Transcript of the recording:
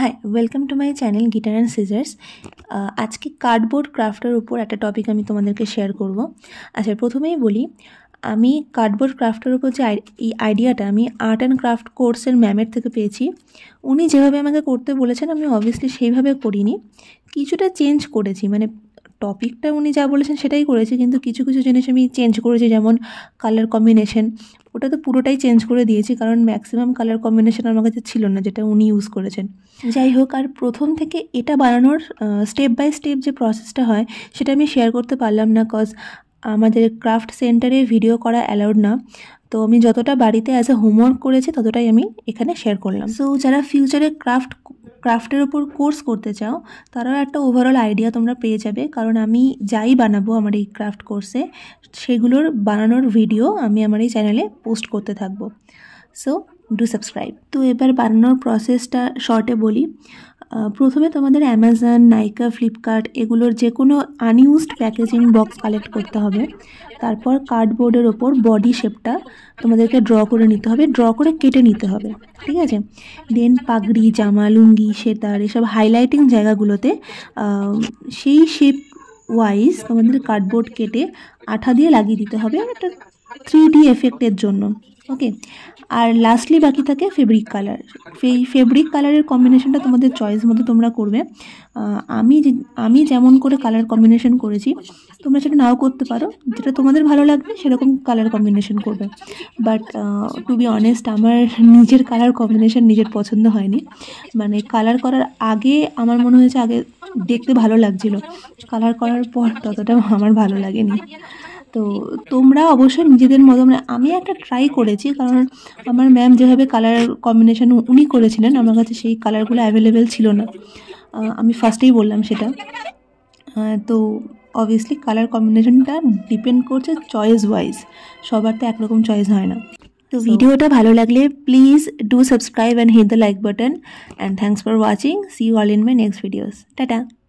high welcome to my channel glitter and scissors আজকে cardboard ক্রাফটের উপর একটা টপিক আমি তোমাদেরকে শেয়ার করব আচ্ছা প্রথমেই বলি আমি কার্ডবোর্ড ক্রাফটের উপর যে এই আইডিয়াটা আমি আর্ট অ্যান্ড ক্রাফট কোর্সের ম্যামের থেকে পেয়েছি উনি যেভাবে আমাকে করতে বলেছেন আমি অবভিয়াসলি সেইভাবে করিনি কিছুটা চেঞ্জ করেছি মানে টপিকটা উনি যা বলেছেন সেটাই করেছি কিন্তু কিছু কিছু জিনিস আমি চেঞ্জ করেছি যেমন কালার কম্বিনেশন ওটা তো পুরোটাই চেঞ্জ করে দিয়েছি কারণ ম্যাক্সিমাম কালার কম্বিনেশন আমার কাছে ছিল না যেটা উনি ইউজ করেছেন যাই হোক আর প্রথম থেকে এটা বানানোর স্টেপ বাই স্টেপ যে প্রসেসটা হয় সেটা আমি শেয়ার করতে পারলাম না কজ আমাদের ক্রাফট সেন্টারে ভিডিও করা অ্যালাউড না তো আমি যতটা বাড়িতে অ্যাজ এ হোমওয়ার্ক করেছি ততটাই আমি এখানে শেয়ার করলাম সো যারা ফিউচারে ক্রাফট ক্রাফটের ওপর কোর্স করতে চাও তারাও একটা ওভারঅল আইডিয়া তোমরা পেয়ে যাবে কারণ আমি যাই বানাবো আমার এই ক্রাফট কোর্সে সেগুলোর বানানোর ভিডিও আমি আমার এই চ্যানেলে পোস্ট করতে থাকবো সো ডু সাবস্ক্রাইব তো এবার বানানোর প্রসেসটা শর্টে বলি প্রথমে তোমাদের অ্যামাজন নাইকা ফ্লিপকার্ট এগুলোর যে কোনো আনইউজড প্যাকেজিং বক্স কালেক্ট করতে হবে তারপর কার্ডবোর্ডের ওপর বডি শেপটা তোমাদেরকে ড্র করে নিতে হবে ড্র করে কেটে নিতে হবে ঠিক আছে দেন পাগড়ি জামা লুঙ্গি সেতার এসব হাইলাইটিং জায়গাগুলোতে সেই শেপ ওয়াইজ তোমাদের কার্ডবোর্ড কেটে আঠা দিয়ে লাগিয়ে দিতে হবে একটা থ্রি এফেক্টের জন্য ওকে আর লাস্টলি বাকি থাকে ফেব্রিক কালার এই ফেব্রিক কালারের কম্বিনেশানটা তোমাদের চয়েস মতো তোমরা করবে আমি যে আমি যেমন করে কালার কম্বিনেশন করেছি তোমরা সেটা নাও করতে পারো যেটা তোমাদের ভালো লাগবে সেরকম কালার কম্বিনেশন করবে বাট টু বি অনেস্ট আমার নিজের কালার কম্বিনেশন নিজের পছন্দ হয়নি মানে কালার করার আগে আমার মনে হয়েছে আগে দেখতে ভালো লাগছিল কালার করার পর ততটা আমার ভালো লাগেনি তো তোমরা অবশ্যই নিজেদের মতো মানে আমি একটা ট্রাই করেছি কারণ আমার ম্যাম যেভাবে কালার কম্বিনেশন উনি করেছিলেন আমার কাছে সেই কালারগুলো অ্যাভেলেবেল ছিল না আমি ফার্স্টেই বললাম সেটা তো অবভিয়াসলি কালার কম্বিনেশনটা ডিপেন্ড করছে চয়েস ওয়াইজ সবার তো একরকম চয়েস হয় না তো ভিডিওটা ভালো লাগলে please do subscribe and hit the like button and thanks for watching see you all in my next videos tata